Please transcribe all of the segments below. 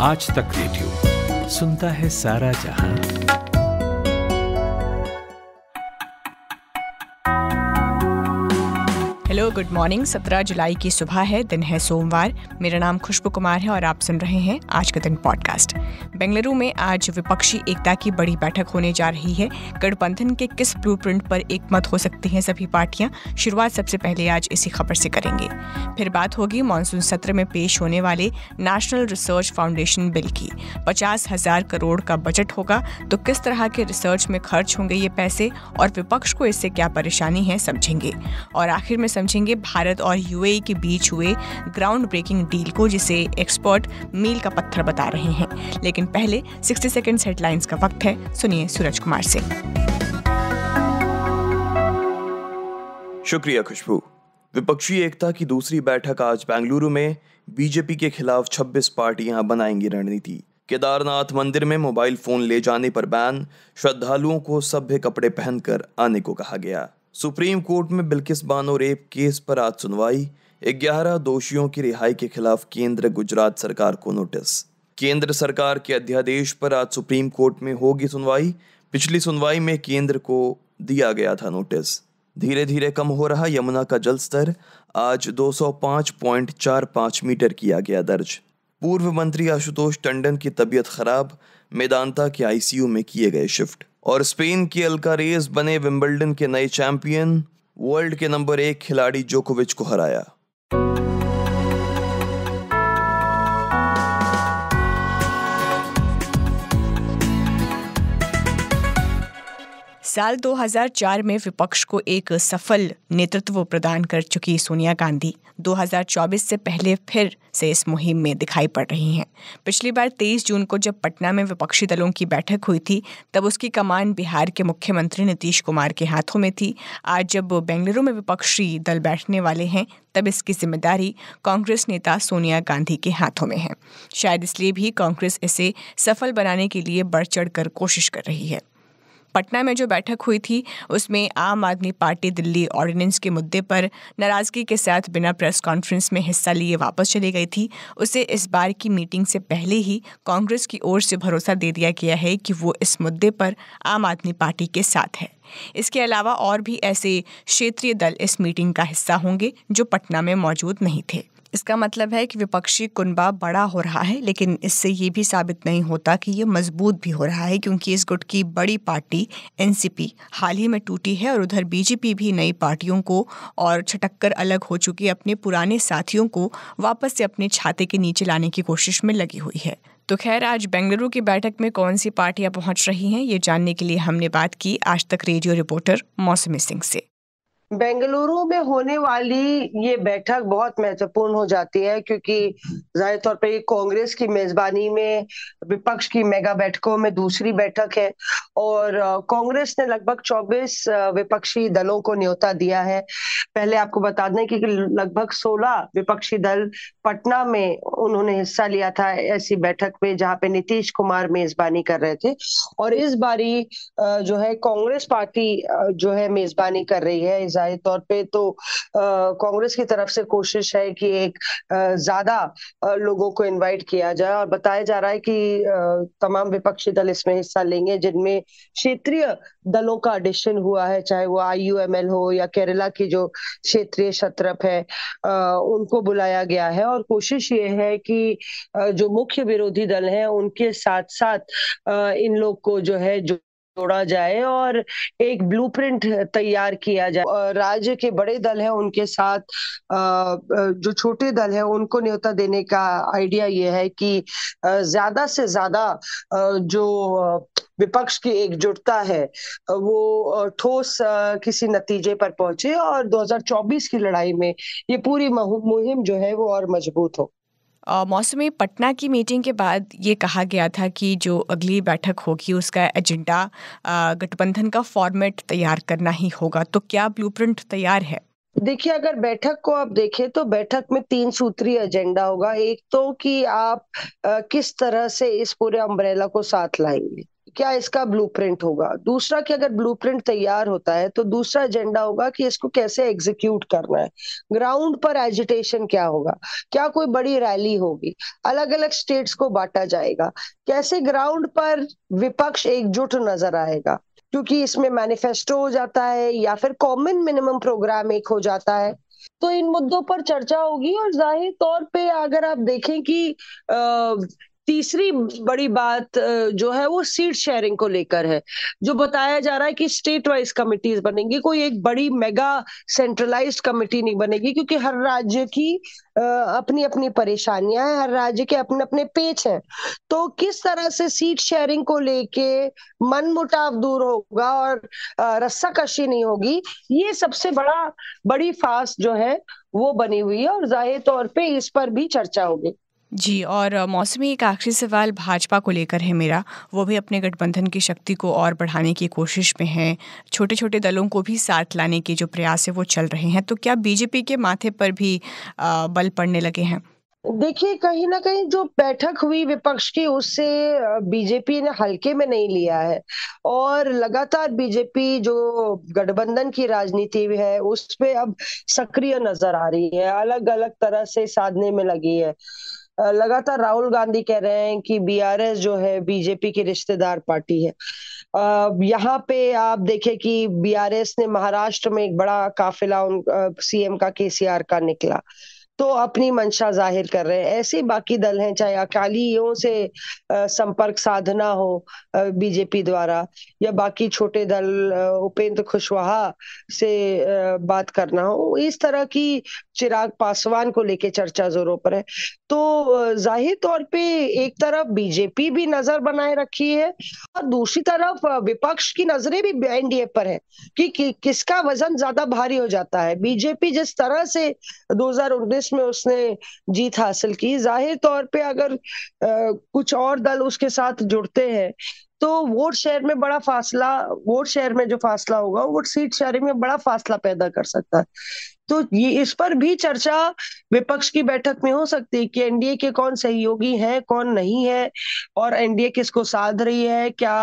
आज तक रेडियो सुनता है सारा जहां हेलो गुड मॉर्निंग 17 जुलाई की सुबह है दिन है सोमवार मेरा नाम खुशबू कुमार है और आप सुन रहे हैं आज का दिन पॉडकास्ट बेंगलुरु में आज विपक्षी एकता की बड़ी बैठक होने जा रही है गठबंधन के किस ब्लूप्रिंट पर एकमत हो सकती हैं सभी पार्टियां शुरुआत सबसे पहले आज इसी खबर से करेंगे फिर बात होगी मानसून सत्र में पेश होने वाले नेशनल रिसर्च फाउंडेशन बिल की पचास हजार करोड़ का बजट होगा तो किस तरह के रिसर्च में खर्च होंगे ये पैसे और विपक्ष को इससे क्या परेशानी है समझेंगे और आखिर में समझेंगे देखेंगे भारत और यूएई के बीच हुए ग्राउंड ब्रेकिंग डील को जिसे एक्सपर्ट मील का पत्थर बता रहे हैं लेकिन पहले 60 सेकेंड हेडलाइंस का वक्त है सुनिए सूरज कुमार से शुक्रिया खुशबू विपक्षी एकता की दूसरी बैठक आज बेंगलुरु में बीजेपी के खिलाफ 26 पार्टियां बनाएंगी रणनीति केदारनाथ मंदिर में मोबाइल फोन ले जाने पर बैन श्रद्धालुओं को सभ्य कपड़े पहनकर आने को कहा गया सुप्रीम कोर्ट में बिल्किस बानो रेप केस पर आज सुनवाई ग्यारह दोषियों की रिहाई के खिलाफ केंद्र गुजरात सरकार को नोटिस केंद्र सरकार के अध्यादेश पर आज सुप्रीम कोर्ट में होगी सुनवाई पिछली सुनवाई में केंद्र को दिया गया था नोटिस धीरे धीरे कम हो रहा यमुना का जल स्तर आज 205.45 मीटर किया गया दर्ज पूर्व मंत्री आशुतोष टंडन की तबीयत खराब मेदांता के आईसीयू में किए गए शिफ्ट और स्पेन की अलकारेज बने विंबलडन के नए चैंपियन वर्ल्ड के नंबर एक खिलाड़ी जोकोविच को हराया साल 2004 में विपक्ष को एक सफल नेतृत्व प्रदान कर चुकी सोनिया गांधी 2024 से पहले फिर से इस मुहिम में दिखाई पड़ रही हैं पिछली बार 23 जून को जब पटना में विपक्षी दलों की बैठक हुई थी तब उसकी कमान बिहार के मुख्यमंत्री नीतीश कुमार के हाथों में थी आज जब बेंगलुरु में विपक्षी दल बैठने वाले हैं तब इसकी जिम्मेदारी कांग्रेस नेता सोनिया गांधी के हाथों में है शायद इसलिए भी कांग्रेस इसे सफल बनाने के लिए बढ़ चढ़ कर कोशिश कर रही है पटना में जो बैठक हुई थी उसमें आम आदमी पार्टी दिल्ली ऑर्डिनेंस के मुद्दे पर नाराज़गी के साथ बिना प्रेस कॉन्फ्रेंस में हिस्सा लिए वापस चली गई थी उसे इस बार की मीटिंग से पहले ही कांग्रेस की ओर से भरोसा दे दिया गया है कि वो इस मुद्दे पर आम आदमी पार्टी के साथ है इसके अलावा और भी ऐसे क्षेत्रीय दल इस मीटिंग का हिस्सा होंगे जो पटना में मौजूद नहीं थे इसका मतलब है कि विपक्षी कुनबा बड़ा हो रहा है लेकिन इससे ये भी साबित नहीं होता कि ये मजबूत भी हो रहा है क्योंकि इस गुट की बड़ी पार्टी एनसीपी हाल ही में टूटी है और उधर बीजेपी भी नई पार्टियों को और छटक अलग हो चुकी अपने पुराने साथियों को वापस से अपने छाते के नीचे लाने की कोशिश में लगी हुई है तो खैर आज बेंगलुरु की बैठक में कौन सी पार्टियां पहुंच रही हैं ये जानने के लिए हमने बात की आज तक रेडियो रिपोर्टर मौसमी सिंह से बेंगलुरु में होने वाली ये बैठक बहुत महत्वपूर्ण हो जाती है क्योंकि जाहिर तौर पर कांग्रेस की मेजबानी में विपक्ष की मेगा बैठकों में दूसरी बैठक है और कांग्रेस ने लगभग 24 विपक्षी दलों को न्योता दिया है पहले आपको बता दें कि लगभग 16 विपक्षी दल पटना में उन्होंने हिस्सा लिया था ऐसी बैठक में जहाँ पे नीतीश कुमार मेजबानी कर रहे थे और इस बारी जो है कांग्रेस पार्टी जो है मेजबानी कर रही है जाहिर तौर पे तो कांग्रेस की तरफ से कोशिश है कि एक ज्यादा लोगों को इनवाइट किया जाए और बताया जा रहा है कि तमाम विपक्षी दल इसमें हिस्सा लेंगे जिनमें क्षेत्रीय दलों का एडिशन हुआ है चाहे वो आई हो या केरला की जो क्षेत्रीय शत्रप है उनको बुलाया गया है और कोशिश ये है कि जो मुख्य विरोधी दल है उनके साथ साथ इन लोग को जो है जो जोड़ा जाए और एक ब्लूप्रिंट तैयार किया जाए राज्य के बड़े दल है उनके साथ जो छोटे दल है उनको न्योता देने का आइडिया ये है कि ज्यादा से ज्यादा जो विपक्ष की एकजुटता है वो ठोस किसी नतीजे पर पहुंचे और 2024 की लड़ाई में ये पूरी मुहिम जो है वो और मजबूत हो मौसम पटना की मीटिंग के बाद ये कहा गया था कि जो अगली बैठक होगी उसका एजेंडा गठबंधन का फॉर्मेट तैयार करना ही होगा तो क्या ब्लूप्रिंट तैयार है देखिए अगर बैठक को आप देखें तो बैठक में तीन सूत्रीय एजेंडा होगा एक तो कि आप आ, किस तरह से इस पूरे अम्ब्रेला को साथ लाएंगे क्या इसका ब्लू होगा दूसरा कि अगर ब्लू तैयार होता है तो दूसरा एजेंडा होगा कि इसको कैसे एग्जीक्यूट करना है ग्राउंड पर एजिटेशन क्या होगा क्या कोई बड़ी रैली होगी अलग अलग स्टेट्स को बांटा जाएगा कैसे ग्राउंड पर विपक्ष एकजुट नजर आएगा क्योंकि इसमें मैनिफेस्टो हो जाता है या फिर कॉमन मिनिमम प्रोग्राम एक हो जाता है तो इन मुद्दों पर चर्चा होगी और जाहिर तौर पे अगर आप देखें कि तीसरी बड़ी बात जो है वो सीट शेयरिंग को लेकर है जो बताया जा रहा है कि स्टेट वाइज कमिटीज बनेंगी कोई एक बड़ी मेगा सेंट्रलाइज्ड कमिटी नहीं बनेगी क्योंकि हर राज्य की अपनी अपनी परेशानियां हैं हर राज्य के अपने अपने पेच हैं तो किस तरह से सीट शेयरिंग को लेके मन मुटाव दूर होगा और रस्सा कशी नहीं होगी ये सबसे बड़ा बड़ी फास्ट जो है वो बनी हुई है और जाहिर तौर पे इस पर भी चर्चा होगी जी और मौसमी एक आखिरी सवाल भाजपा को लेकर है मेरा वो भी अपने गठबंधन की शक्ति को और बढ़ाने की कोशिश में है छोटे छोटे दलों को भी साथ लाने के जो प्रयास है वो चल रहे हैं तो क्या बीजेपी के माथे पर भी बल पड़ने लगे हैं देखिए कहीं ना कहीं जो बैठक हुई विपक्ष की उससे बीजेपी ने हल्के में नहीं लिया है और लगातार बीजेपी जो गठबंधन की राजनीति है उस पे अब सक्रिय नजर आ रही है अलग अलग तरह से साधने में लगी है लगातार राहुल गांधी कह रहे हैं कि बीआरएस जो है बीजेपी की रिश्तेदार पार्टी है यहाँ पे आप देखे कि बीआरएस ने महाराष्ट्र में एक बड़ा काफिला उन सीएम का केसीआर का निकला तो अपनी मंशा जाहिर कर रहे हैं ऐसे बाकी दल हैं चाहे अकालियों से संपर्क साधना हो बीजेपी द्वारा या बाकी छोटे दल उपेंद्र कुशवाहा से बात करना हो इस तरह की चिराग पासवान को लेके चर्चा जोरों पर है तो जाहिर तौर पे एक तरफ बीजेपी भी नजर बनाए रखी है और दूसरी तरफ विपक्ष की नजरें भी एनडीए पर है कि, कि किसका वजन ज्यादा भारी हो जाता है बीजेपी जिस तरह से दो जिसमें उसने जीत हासिल की जाहिर तौर पे अगर आ, कुछ और दल उसके साथ जुड़ते हैं तो वोट शेयर में बड़ा फासला वोट शेयर में जो फासला होगा वो सीट शेयरिंग में बड़ा फासला पैदा कर सकता है तो ये इस पर भी चर्चा विपक्ष की बैठक में हो सकती है कि एनडीए के कौन सहयोगी हैं कौन नहीं है और एनडीए किसको साध रही है क्या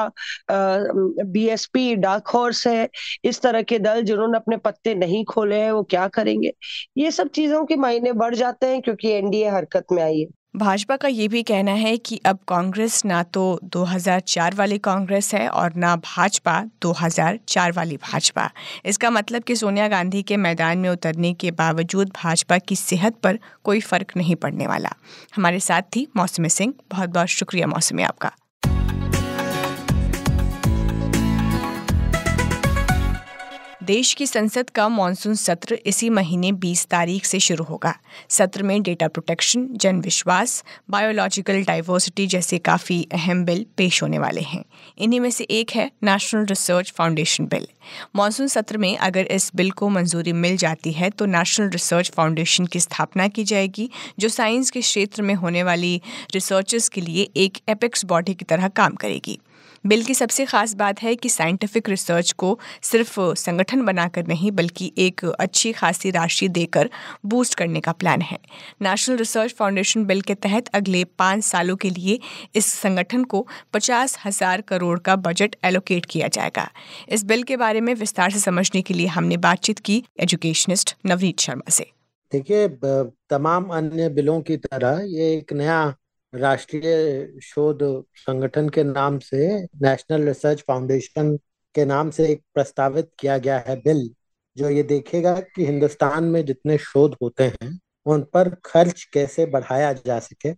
बीएसपी डार्क हॉर्स है इस तरह के दल जिन्होंने अपने पत्ते नहीं खोले हैं वो क्या करेंगे ये सब चीजों के मायने बढ़ जाते हैं क्योंकि एनडीए हरकत में आई है भाजपा का ये भी कहना है कि अब कांग्रेस ना तो 2004 वाली कांग्रेस है और ना भाजपा 2004 वाली भाजपा इसका मतलब कि सोनिया गांधी के मैदान में उतरने के बावजूद भाजपा की सेहत पर कोई फर्क नहीं पड़ने वाला हमारे साथ थी मौसमी सिंह बहुत बहुत शुक्रिया मौसमी आपका देश की संसद का मानसून सत्र इसी महीने 20 तारीख से शुरू होगा सत्र में डेटा प्रोटेक्शन जन विश्वास बायोलॉजिकल डाइवर्सिटी जैसे काफ़ी अहम बिल पेश होने वाले हैं इन्हीं में से एक है national research foundation bill monsoon सत्र में अगर इस बिल को मंजूरी मिल जाती है तो नेशनल रिसर्च फाउंडेशन की स्थापना की जाएगी जो साइंस के क्षेत्र में होने वाली रिसर्चर्स के लिए एक एपेक्स बॉडी की तरह काम करेगी बिल की सबसे ख़ास बात है कि साइंटिफिक रिसर्च को सिर्फ संगठन बनाकर नहीं बल्कि एक अच्छी खासी राशि देकर बूस्ट करने का प्लान है नेशनल रिसर्च फाउंडेशन बिल के तहत अगले पाँच सालों के लिए इस संगठन को पचास हज़ार करोड़ का बजट एलोकेट किया जाएगा इस बिल के बारे में विस्तार से समझने के लिए हमने बातचीत की एजुकेशनिस्ट नवनीत शर्मा से देखिए तमाम अन्य बिलों की तरह ये एक नया राष्ट्रीय शोध संगठन के नाम से नेशनल रिसर्च फाउंडेशन के नाम से एक प्रस्तावित किया गया है बिल जो ये देखेगा कि हिंदुस्तान में जितने शोध होते हैं उन पर खर्च कैसे बढ़ाया जा सके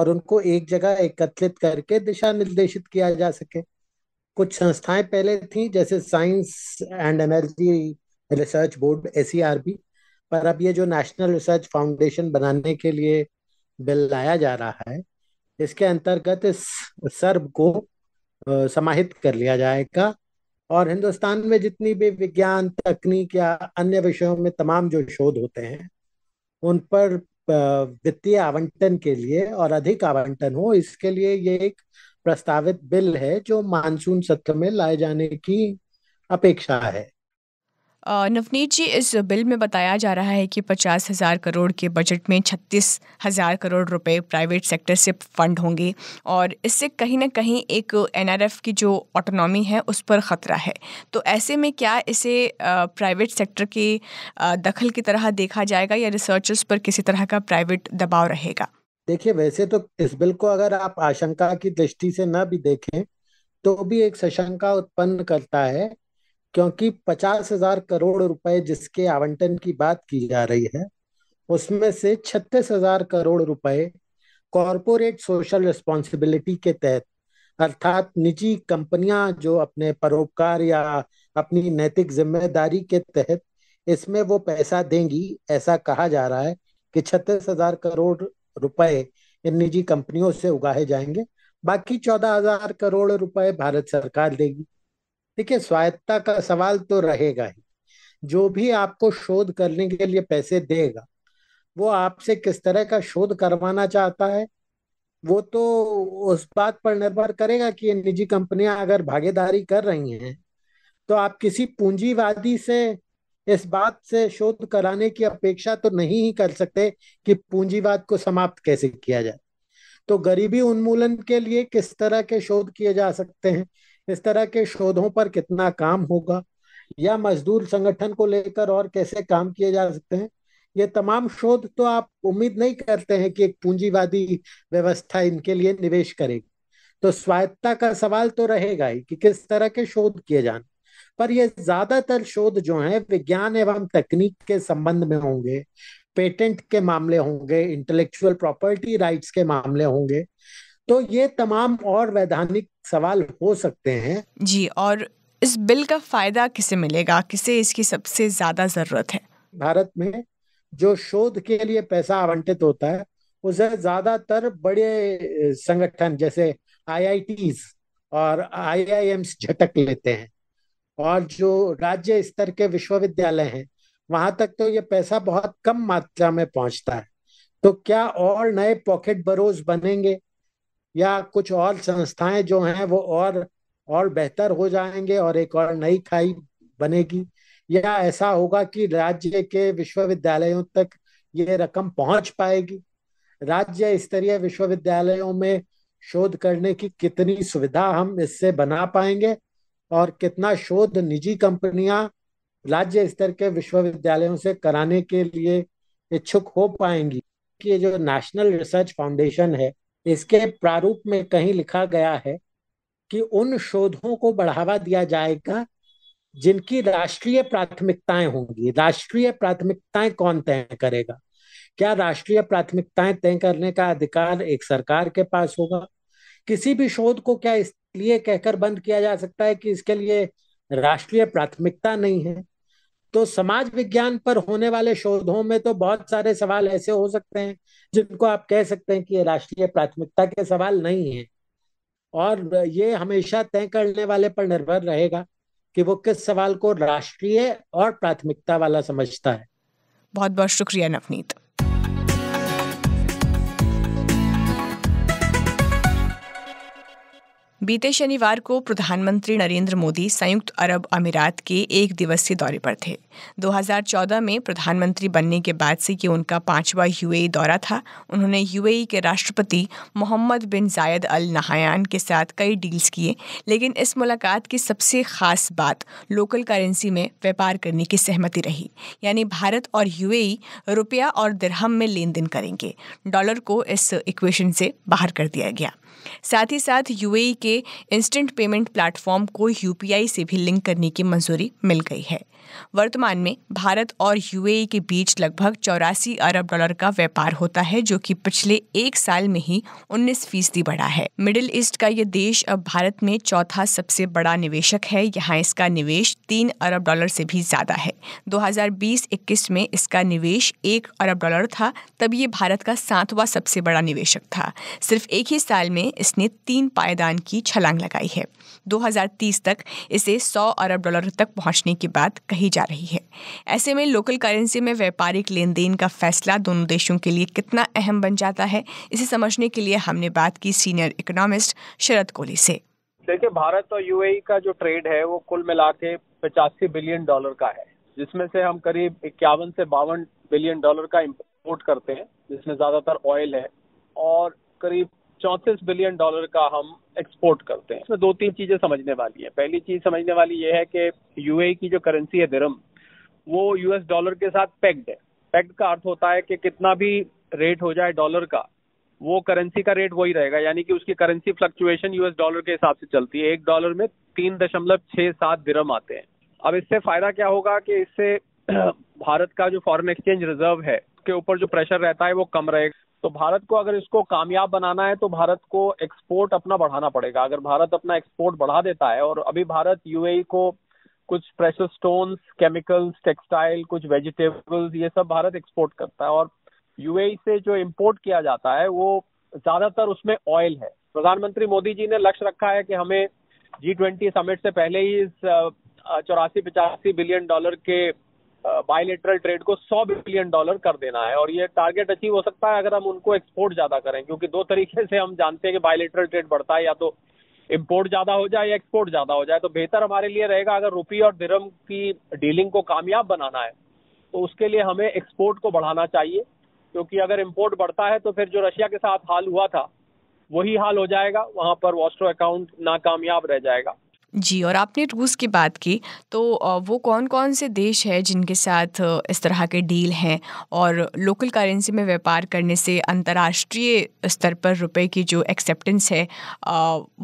और उनको एक जगह एकत्रित करके दिशा निर्देशित किया जा सके कुछ संस्थाएं पहले थी जैसे science and energy research board एस पर अब ये जो नेशनल रिसर्च फाउंडेशन बनाने के लिए बिल लाया जा रहा है इसके अंतर्गत इस सर्व को समाहित कर लिया जाएगा और हिंदुस्तान में जितनी भी विज्ञान तकनीक या अन्य विषयों में तमाम जो शोध होते हैं उन पर वित्तीय आवंटन के लिए और अधिक आवंटन हो इसके लिए ये एक प्रस्तावित बिल है जो मानसून सत्र में लाए जाने की अपेक्षा है नवनीत जी इस बिल में बताया जा रहा है कि पचास हज़ार करोड़ के बजट में छत्तीस हज़ार करोड़ रुपए प्राइवेट सेक्टर से फंड होंगे और इससे कहीं ना कहीं एक एनआरएफ की जो ऑटोनॉमी है उस पर ख़तरा है तो ऐसे में क्या इसे प्राइवेट सेक्टर की दखल की तरह देखा जाएगा या रिसर्चर्स पर किसी तरह का प्राइवेट दबाव रहेगा देखिए वैसे तो इस बिल को अगर आप आशंका की दृष्टि से न भी देखें तो भी एक सशंका उत्पन्न करता है क्योंकि पचास हजार करोड़ रुपए जिसके आवंटन की बात की जा रही है उसमें से छत्तीस हजार करोड़ रुपए कॉरपोरेट सोशल रिस्पॉन्सिबिलिटी के तहत अर्थात निजी कंपनियां जो अपने परोपकार या अपनी नैतिक जिम्मेदारी के तहत इसमें वो पैसा देंगी ऐसा कहा जा रहा है कि छत्तीस हजार करोड़ रुपए इन निजी कंपनियों से उगाहे जाएंगे बाकी चौदह हजार करोड़ रुपए भारत सरकार देगी देखिए स्वायत्ता का सवाल तो रहेगा ही जो भी आपको शोध करने के लिए पैसे देगा वो आपसे किस तरह का शोध करवाना चाहता है वो तो उस बात पर निर्भर करेगा कि ये निजी कंपनियां अगर भागीदारी कर रही हैं तो आप किसी पूंजीवादी से इस बात से शोध कराने की अपेक्षा तो नहीं ही कर सकते कि पूंजीवाद को समाप्त कैसे किया जाए तो गरीबी उन्मूलन के लिए किस तरह के शोध किए जा सकते हैं इस तरह के शोधों पर कितना काम होगा या मजदूर संगठन को लेकर और कैसे काम किए जा सकते हैं ये तमाम शोध तो आप उम्मीद नहीं करते हैं कि एक पूंजीवादी व्यवस्था इनके लिए निवेश करेगी तो स्वायत्ता का सवाल तो रहेगा ही कि किस तरह के शोध किए जाने पर ये ज्यादातर शोध जो है विज्ञान एवं तकनीक के संबंध में होंगे पेटेंट के मामले होंगे इंटेलेक्चुअल प्रॉपर्टी राइट्स के मामले होंगे तो ये तमाम और वैधानिक सवाल हो सकते हैं जी और इस बिल का फायदा किसे मिलेगा किसे इसकी सबसे ज्यादा जरूरत है भारत में जो शोध के लिए पैसा आवंटित होता है उसे ज्यादातर बड़े संगठन जैसे आई और आई झटक लेते हैं और जो राज्य स्तर के विश्वविद्यालय हैं वहां तक तो ये पैसा बहुत कम मात्रा में पहुंचता है तो क्या और नए पॉकेट बरोज बनेंगे या कुछ और संस्थाएं जो हैं वो और और बेहतर हो जाएंगे और एक और नई खाई बनेगी या ऐसा होगा कि राज्य के विश्वविद्यालयों तक ये रकम पहुंच पाएगी राज्य स्तरीय विश्वविद्यालयों में शोध करने की कितनी सुविधा हम इससे बना पाएंगे और कितना शोध निजी कंपनियां राज्य स्तर के विश्वविद्यालयों से कराने के लिए इच्छुक हो पाएंगी कि ये जो नेशनल रिसर्च फाउंडेशन है इसके प्रारूप में कहीं लिखा गया है कि उन शोधों को बढ़ावा दिया जाएगा जिनकी राष्ट्रीय प्राथमिकताएं होंगी राष्ट्रीय प्राथमिकताएं कौन तय करेगा क्या राष्ट्रीय प्राथमिकताएं तय करने का अधिकार एक सरकार के पास होगा किसी भी शोध को क्या इसलिए कहकर बंद किया जा सकता है कि इसके लिए राष्ट्रीय प्राथमिकता नहीं है तो समाज विज्ञान पर होने वाले शोधों में तो बहुत सारे सवाल ऐसे हो सकते हैं जिनको आप कह सकते हैं कि ये राष्ट्रीय प्राथमिकता के सवाल नहीं है और ये हमेशा तय करने वाले पर निर्भर रहेगा कि वो किस सवाल को राष्ट्रीय और प्राथमिकता वाला समझता है बहुत बहुत शुक्रिया नवनीत बीते शनिवार को प्रधानमंत्री नरेंद्र मोदी संयुक्त अरब अमीरात के एक दिवसीय दौरे पर थे 2014 में प्रधानमंत्री बनने के बाद से ये उनका पांचवा यूएई दौरा था उन्होंने यूएई के राष्ट्रपति मोहम्मद बिन जायद अल नहायान के साथ कई डील्स किए लेकिन इस मुलाकात की सबसे ख़ास बात लोकल करेंसी में व्यापार करने की सहमति रही यानी भारत और यूएई रुपया और दरहम में लेन देन करेंगे डॉलर को इस इक्वेशन से बाहर कर दिया गया साथ ही साथ यूएई के इंस्टेंट पेमेंट प्लेटफॉर्म को यूपीआई से भी लिंक करने की मंजूरी मिल गई है वर्तमान वर्तमान में भारत और यूएई के बीच लगभग चौरासी अरब डॉलर का व्यापार होता है जो कि पिछले एक साल में ही 19 फीसदी बढ़ा है मिडिल ईस्ट का ये देश अब भारत में चौथा सबसे बड़ा निवेशक है यहाँ इसका निवेश तीन अरब डॉलर से भी ज्यादा है 2020-21 में इसका निवेश एक अरब डॉलर था तब ये भारत का सातवा सबसे बड़ा निवेशक था सिर्फ एक ही साल में इसने तीन पायदान की छलांग लगाई है 2030 तक इसे 100 अरब डॉलर तक पहुंचने की बात कही जा रही है है ऐसे में लोकल करेंसी में व्यापारिक लेन देन का फैसला दोनों देशों के लिए कितना अहम बन जाता है इसे समझने के लिए हमने बात की सीनियर इकोनॉमिस्ट शरद कोहली से देखिए भारत और यू e का जो ट्रेड है वो कुल मिला के पचासी बिलियन डॉलर का है जिसमें से हम करीब इक्यावन से बावन बिलियन डॉलर का इम्पोर्ट करते हैं जिसमें ज्यादातर ऑयल है और करीब चौंतीस बिलियन डॉलर का हम एक्सपोर्ट करते हैं इसमें दो तीन चीजें समझने वाली है पहली चीज समझने वाली ये है कि यूएई e की जो करेंसी है दिरम वो यूएस डॉलर के साथ पैक्ड है पैक्ड का अर्थ होता है कि कितना भी रेट हो जाए डॉलर का वो करेंसी का रेट वही रहेगा यानी कि उसकी करेंसी फ्लक्चुएशन यूएस डॉलर के हिसाब से चलती है एक डॉलर में तीन दशमलव छह सात दिरम आते हैं अब इससे फायदा क्या होगा कि इससे भारत का जो फॉरेन एक्सचेंज रिजर्व है उसके ऊपर जो प्रेशर रहता है वो कम रहेगा तो भारत को अगर इसको कामयाब बनाना है तो भारत को एक्सपोर्ट अपना बढ़ाना पड़ेगा अगर भारत अपना एक्सपोर्ट बढ़ा देता है और अभी भारत यूएई e को कुछ प्रेशर स्टोन्स केमिकल्स टेक्सटाइल कुछ वेजिटेबल्स ये सब भारत एक्सपोर्ट करता है और यूएई e से जो इम्पोर्ट किया जाता है वो ज्यादातर उसमें ऑयल है प्रधानमंत्री मोदी जी ने लक्ष्य रखा है कि हमें जी ट्वेंटी समिट से पहले ही इस चौरासी पचासी बिलियन डॉलर के बायोलिटरल ट्रेड को 100 बिलियन डॉलर कर देना है और ये टारगेट अचीव हो सकता है अगर हम उनको एक्सपोर्ट ज्यादा करें क्योंकि दो तरीके से हम जानते हैं कि बायोलिटरल ट्रेड बढ़ता है या तो इम्पोर्ट ज्यादा हो जाए या एक्सपोर्ट ज्यादा हो जाए तो बेहतर हमारे लिए रहेगा अगर रुपये और दिरम की डीलिंग को कामयाब बनाना है तो उसके लिए हमें एक्सपोर्ट को बढ़ाना चाहिए क्योंकि अगर इम्पोर्ट बढ़ता है तो फिर जो रशिया के साथ हाल हुआ था वही हाल हो जाएगा वहां पर वॉस्ट्रो अकाउंट नाकामयाब रह जाएगा जी और आपने रूस की बात की तो वो कौन कौन से देश है जिनके साथ इस तरह के डील हैं और लोकल करेंसी में व्यापार करने से अंतर्राष्ट्रीय स्तर पर रुपए की जो एक्सेप्टेंस है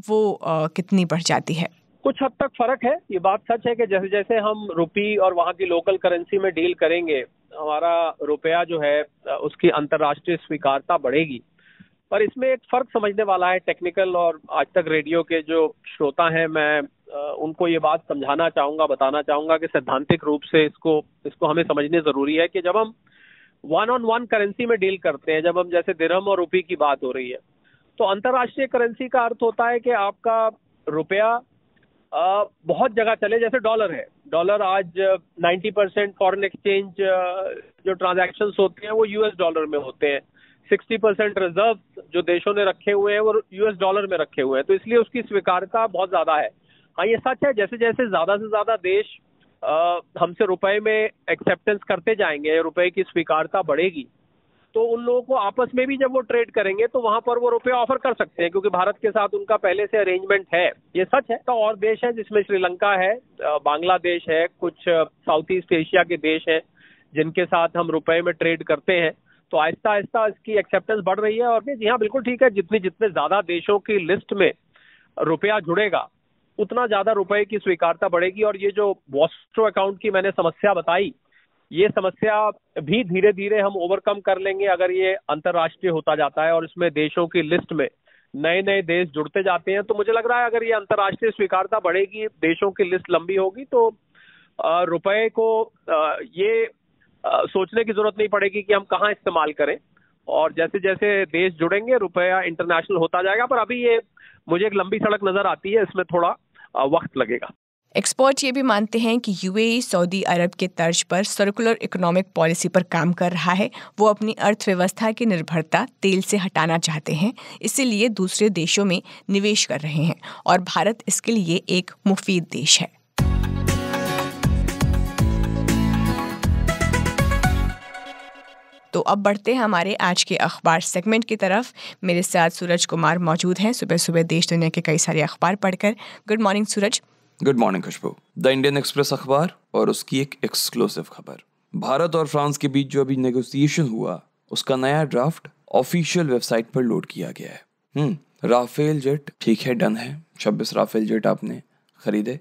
वो कितनी बढ़ जाती है कुछ हद तक फर्क है ये बात सच है कि जैसे जैसे हम रुपी और वहाँ की लोकल करेंसी में डील करेंगे हमारा रुपया जो है उसकी अंतर्राष्ट्रीय स्वीकारता बढ़ेगी पर इसमें एक फर्क समझने वाला है टेक्निकल और आज तक रेडियो के जो श्रोता हैं मैं उनको ये बात समझाना चाहूंगा बताना चाहूंगा कि सैद्धांतिक रूप से इसको इसको हमें समझने जरूरी है कि जब हम वन ऑन वन करेंसी में डील करते हैं जब हम जैसे दिरहम और रुपी की बात हो रही है तो अंतर्राष्ट्रीय करेंसी का अर्थ होता है कि आपका रुपया बहुत जगह चले जैसे डॉलर है डॉलर आज 90 परसेंट फॉरन एक्सचेंज जो ट्रांजेक्शन होते हैं वो यूएस डॉलर में होते हैं 60 परसेंट रिजर्व जो देशों ने रखे हुए हैं वो यूएस डॉलर में रखे हुए हैं तो इसलिए उसकी स्वीकारता बहुत ज्यादा है हाँ ये सच है जैसे जैसे ज्यादा से ज्यादा देश हमसे रुपए में एक्सेप्टेंस करते जाएंगे रुपए की स्वीकारता बढ़ेगी तो उन लोगों को आपस में भी जब वो ट्रेड करेंगे तो वहां पर वो रुपये ऑफर कर सकते हैं क्योंकि भारत के साथ उनका पहले से अरेंजमेंट है ये सच है तो और देश है जिसमें श्रीलंका है बांग्लादेश है कुछ साउथ ईस्ट एशिया के देश हैं जिनके साथ हम रुपए में ट्रेड करते हैं तो आहिस्ता आहिस्ता इसकी एक्सेप्टेंस बढ़ रही है और जी हाँ बिल्कुल ठीक है जितनी जितने ज्यादा देशों की लिस्ट में रुपया जुड़ेगा उतना ज्यादा रुपए की स्वीकारता बढ़ेगी और ये जो वॉस्ट्रो अकाउंट की मैंने समस्या बताई ये समस्या भी धीरे धीरे हम ओवरकम कर लेंगे अगर ये अंतर्राष्ट्रीय होता जाता है और इसमें देशों की लिस्ट में नए नए देश जुड़ते जाते हैं तो मुझे लग रहा है अगर ये अंतर्राष्ट्रीय स्वीकारता बढ़ेगी देशों की लिस्ट लंबी होगी तो रुपए को ये सोचने की जरूरत नहीं पड़ेगी कि हम कहाँ इस्तेमाल करें और जैसे जैसे देश जुड़ेंगे रुपया इंटरनेशनल होता जाएगा पर अभी ये मुझे एक लंबी सड़क नजर आती है इसमें थोड़ा वक्त लगेगा एक्सपर्ट ये भी मानते हैं कि यूएई e सऊदी अरब के तर्ज पर सर्कुलर इकोनॉमिक पॉलिसी पर काम कर रहा है वो अपनी अर्थव्यवस्था की निर्भरता तेल से हटाना चाहते हैं इसीलिए दूसरे देशों में निवेश कर रहे हैं और भारत इसके लिए एक मुफीद देश है तो अब बढ़ते हैं हमारे आज के अखबार सेगमेंट की तरफ मेरे साथ सूरज कुमार मौजूद हैं सुबह सुबह देश दुनिया के कई सारे अखबार पढ़कर good morning Suraj good morning Khushboo the Indian Express अखबार और उसकी एक एक्सक्लूसिव खबर भारत और फ्रांस के बीच जो अभी नेगोशिएशन हुआ उसका नया ड्राफ्ट ऑफिशियल वेबसाइट पर लोड किया गया है हम्म राफेल जेट ठीक है डन है छब्बीस राफेल जेट आपने खरीदे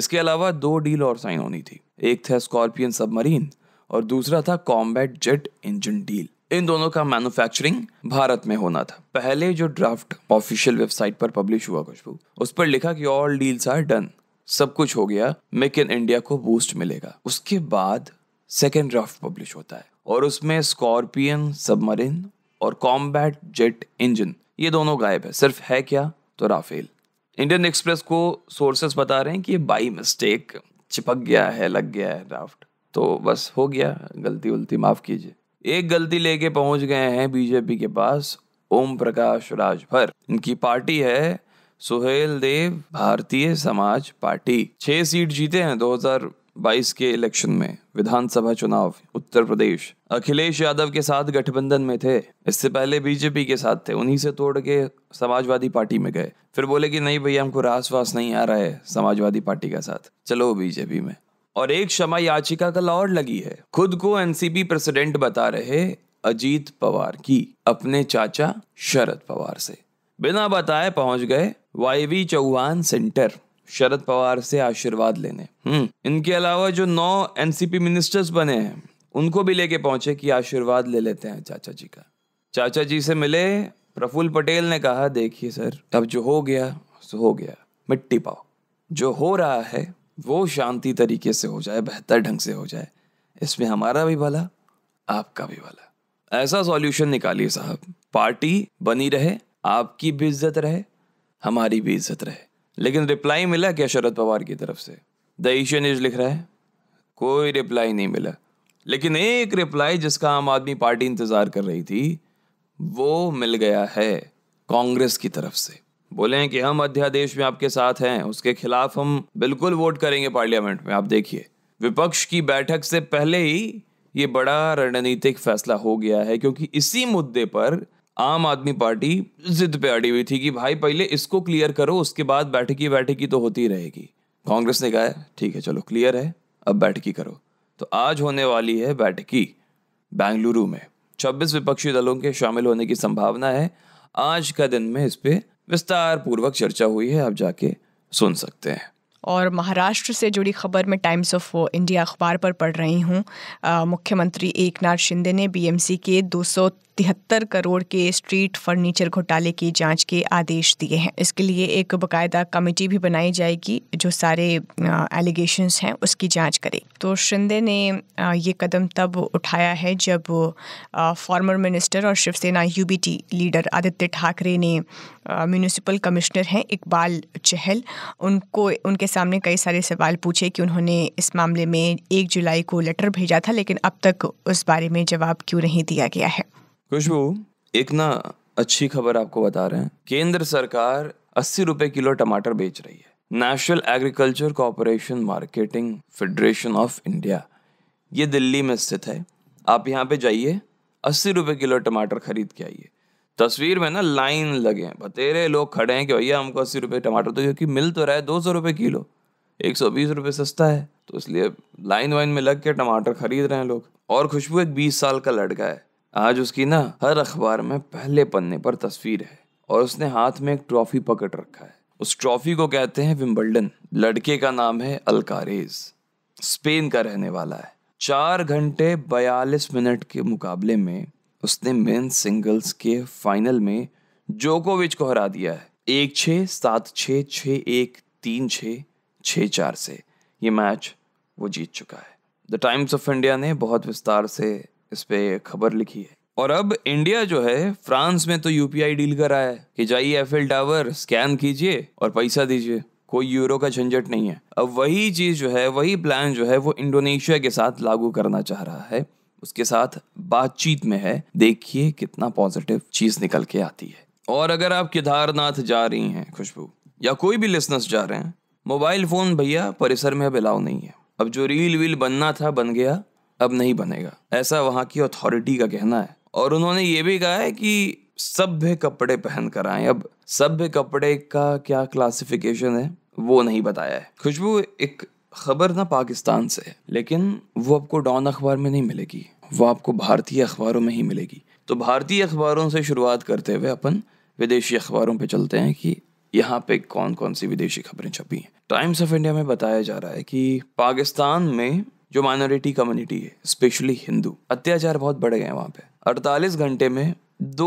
इसके अलावा दो डील और साइन होनी थी एक थे स्कॉर्पियन सबमरीन और दूसरा था कॉम्बैट जेट इंजन डील इन दोनों का मैन्युफैक्चरिंग भारत में होना था पहले जो ड्राफ्ट ऑफिशियल वेबसाइट पर पब्लिश हुआ खुशबू उस पर लिखा कि ऑल डील्स आर डन सब कुछ हो गया मेक इन इंडिया को बूस्ट मिलेगा उसके बाद सेकेंड ड्राफ्ट पब्लिश होता है और उसमें स्कॉर्पियन सबमरीन और कॉम्बैट जेट इंजन ये दोनों गायब है सिर्फ है क्या तो राफेल इंडियन एक्सप्रेस को सोर्सेस बता रहे हैं कि ये बाई मिस्टेक चिपक गया है लग गया है ड्राफ्ट तो बस हो गया गलती उल्ती माफ़ कीजिए एक गलती लेके पहुंच गए हैं बीजेपी के पास ओम प्रकाश राजभर इनकी पार्टी है सुहेल देव भारतीय समाज पार्टी छह सीट जीते हैं 2022 के इलेक्शन में विधानसभा चुनाव उत्तर प्रदेश अखिलेश यादव के साथ गठबंधन में थे इससे पहले बीजेपी के साथ थे उन्हीं से तोड़ के समाजवादी पार्टी में गए फिर बोले कि नहीं भैया हमको रास वास नहीं आ रहा है समाजवादी पार्टी का साथ चलो बीजेपी में और एक क्षमा याचिका का और लगी है खुद को एनसीपी प्रेसिडेंट बता रहे अजीत पवार की अपने चाचा शरद पवार से बिना बताए पहुंच गए वाईवी चौहान सेंटर शरद पवार से आशीर्वाद लेने हम्म इनके अलावा जो नौ एनसीपी मिनिस्टर्स बने हैं उनको भी लेके पहुंचे कि आशीर्वाद ले लेते हैं चाचा जी का चाचा जी से मिले प्रफुल्ल पटेल ने कहा देखिए सर अब जो हो गया सो हो गया मिट्टी पाओ जो हो रहा है वो शांति तरीके से हो जाए बेहतर ढंग से हो जाए इसमें हमारा भी भला आपका भी भला ऐसा सॉल्यूशन निकालिए साहब पार्टी बनी रहे आपकी भी इज्जत रहे हमारी भी इज्जत रहे लेकिन रिप्लाई मिला क्या शरद पवार की तरफ से द एशियन एज लिख रहा है कोई रिप्लाई नहीं मिला लेकिन एक रिप्लाई जिसका आम आदमी पार्टी इंतजार कर रही थी वो मिल गया है कांग्रेस की तरफ से बोले हैं कि हम अध्यादेश में आपके साथ हैं उसके खिलाफ हम बिल्कुल वोट करेंगे पार्लियामेंट में आप देखिए विपक्ष की बैठक से पहले ही ये बड़ा रणनीतिक फैसला हो गया है क्योंकि इसी मुद्दे पर आम आदमी पार्टी जिद पे अड़ी हुई थी कि भाई पहले इसको क्लियर करो उसके बाद बैठकी बैठकी तो होती रहेगी कांग्रेस ने कहा ठीक है चलो क्लियर है अब बैठकी करो तो आज होने वाली है बैठकी बेंगलुरु में 26 विपक्षी दलों के शामिल होने की संभावना है आज का दिन में इस पर विस्तार पूर्वक चर्चा हुई है आप जाके सुन सकते हैं और महाराष्ट्र से जुड़ी खबर में टाइम्स ऑफ इंडिया अखबार पर पढ़ रही हूँ मुख्यमंत्री एक नाथ शिंदे ने बीएमसी के तिहत्तर करोड़ के स्ट्रीट फर्नीचर घोटाले की जांच के आदेश दिए हैं इसके लिए एक बाकायदा कमेटी भी बनाई जाएगी जो सारे एलिगेशंस हैं उसकी जांच करे तो शिंदे ने ये कदम तब उठाया है जब फॉर्मर मिनिस्टर और शिवसेना यूबीटी लीडर आदित्य ठाकरे ने म्यूनिसिपल कमिश्नर हैं इकबाल चहल उनको उनके सामने कई सारे सवाल पूछे कि उन्होंने इस मामले में एक जुलाई को लेटर भेजा था लेकिन अब तक उस बारे में जवाब क्यों नहीं दिया गया है खुशबू एक ना अच्छी खबर आपको बता रहे हैं केंद्र सरकार अस्सी रुपए किलो टमाटर बेच रही है national agriculture corporation marketing federation of India ये दिल्ली में स्थित है आप यहाँ पे जाइए अस्सी रुपए किलो टमाटर खरीद के आइए तस्वीर में ना लाइन लगे हैं बतेरे लोग खड़े हैं कि भैया हमको अस्सी रुपये टमाटर तो क्योंकि मिल तो रहा है दो सौ रुपये किलो एक सौ बीस रुपये सस्ता है तो इसलिए लाइन वाइन में लग के टमाटर खरीद रहे हैं लोग और खुशबू एक बीस साल का लड़का है आज उसकी ना हर अखबार में पहले पन्ने पर तस्वीर है और उसने हाथ में एक ट्रॉफी पकड़ रखा है उस ट्रॉफी को कहते हैं विम्बल्डन लड़के का नाम है अलकारेज स्पेन का रहने वाला है चार घंटे बयालीस मिनट के मुकाबले में उसने मेन सिंगल्स के फाइनल में जोकोविच को हरा दिया है एक छः सात छः छः एक तीन छः छः चार से ये मैच वो जीत चुका है द टाइम्स ऑफ इंडिया ने बहुत विस्तार से इस पर खबर लिखी है और अब इंडिया जो है फ्रांस में तो यूपीआई डील कर रहा है कि जाइए एफिल टावर स्कैन कीजिए और पैसा दीजिए कोई यूरो का झंझट नहीं है अब वही चीज जो है वही प्लान जो है वो इंडोनेशिया के साथ लागू करना चाह रहा है उसके साथ बातचीत में है देखिए कितना पॉजिटिव चीज निकल के आती है और अगर आप केदारनाथ जा रही हैं खुशबू या कोई भी लिसनर्स जा रहे हैं मोबाइल फोन भैया परिसर में अब अलाव नहीं है अब जो रील वील बनना था बन गया अब नहीं बनेगा ऐसा वहाँ की अथॉरिटी का कहना है और उन्होंने ये भी कहा है कि सभ्य कपड़े पहन कर आए अब सभ्य कपड़े का क्या क्लासिफिकेशन है वो नहीं बताया है खुशबू एक खबर ना पाकिस्तान से है लेकिन वो आपको डॉन अखबार में नहीं मिलेगी वो आपको भारतीय अखबारों में ही मिलेगी तो भारतीय अखबारों से शुरुआत करते हुए अपन विदेशी अखबारों पे चलते हैं कि यहाँ पे कौन कौन सी विदेशी खबरें छपी हैं टाइम्स ऑफ इंडिया में बताया जा रहा है कि पाकिस्तान में जो माइनॉरिटी कम्युनिटी है स्पेशली हिंदू अत्याचार बहुत बढ़ गए हैं वहाँ पे अड़तालीस घंटे में दो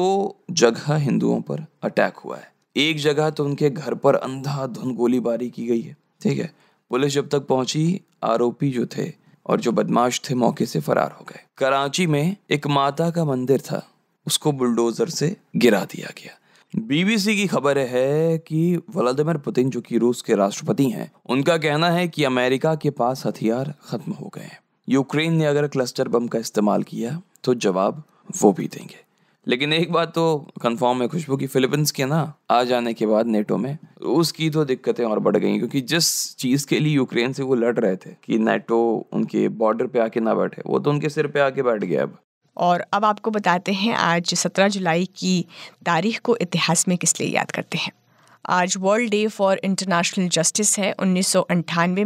जगह हिंदुओं पर अटैक हुआ है एक जगह तो उनके घर पर अंधाधुंध गोलीबारी की गई है ठीक है पुलिस जब तक पहुंची आरोपी जो थे और जो बदमाश थे मौके से फरार हो गए कराची में एक माता का मंदिर था उसको बुलडोजर से गिरा दिया गया बीबीसी की खबर है कि व्लादिमिर पुतिन जो कि रूस के राष्ट्रपति हैं उनका कहना है कि अमेरिका के पास हथियार खत्म हो गए हैं यूक्रेन ने अगर क्लस्टर बम का इस्तेमाल किया तो जवाब वो भी देंगे लेकिन एक बात तो कंफर्म है खुशबू की फिलीपींस के ना आ जाने के बाद नेटो में उसकी तो दिक्कतें और बढ़ गई क्योंकि जिस चीज़ के लिए यूक्रेन से वो लड़ रहे थे कि नेटो उनके बॉर्डर पे आके ना बैठे वो तो उनके सिर पे आके बैठ गया अब और अब आपको बताते हैं आज सत्रह जुलाई की तारीख को इतिहास में किस लिए याद करते हैं आज world day for international justice है उन्नीस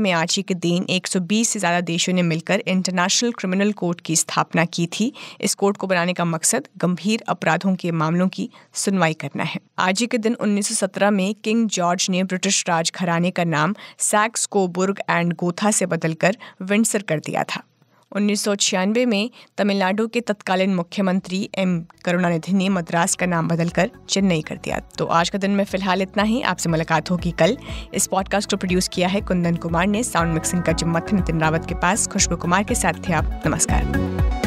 में आज ही के दिन 120 से ज़्यादा देशों ने मिलकर इंटरनेशनल क्रिमिनल कोर्ट की स्थापना की थी इस कोर्ट को बनाने का मकसद गंभीर अपराधों के मामलों की सुनवाई करना है आज ही के दिन 1917 में किंग जॉर्ज ने ब्रिटिश राज घराने का नाम सैक्स कोबुर्ग एंड गोथा से बदलकर विंडसर कर दिया था उन्नीस में तमिलनाडु के तत्कालीन मुख्यमंत्री एम करुणानिधि ने मद्रास का नाम बदलकर चेन्नई कर दिया तो आज का दिन में फिलहाल इतना ही आपसे मुलाकात होगी कल इस पॉडकास्ट को प्रोड्यूस किया है कुंदन कुमार ने साउंड मिक्सिंग का जिम्मत नितिन रावत के पास खुशबू कुमार के साथ थे आप नमस्कार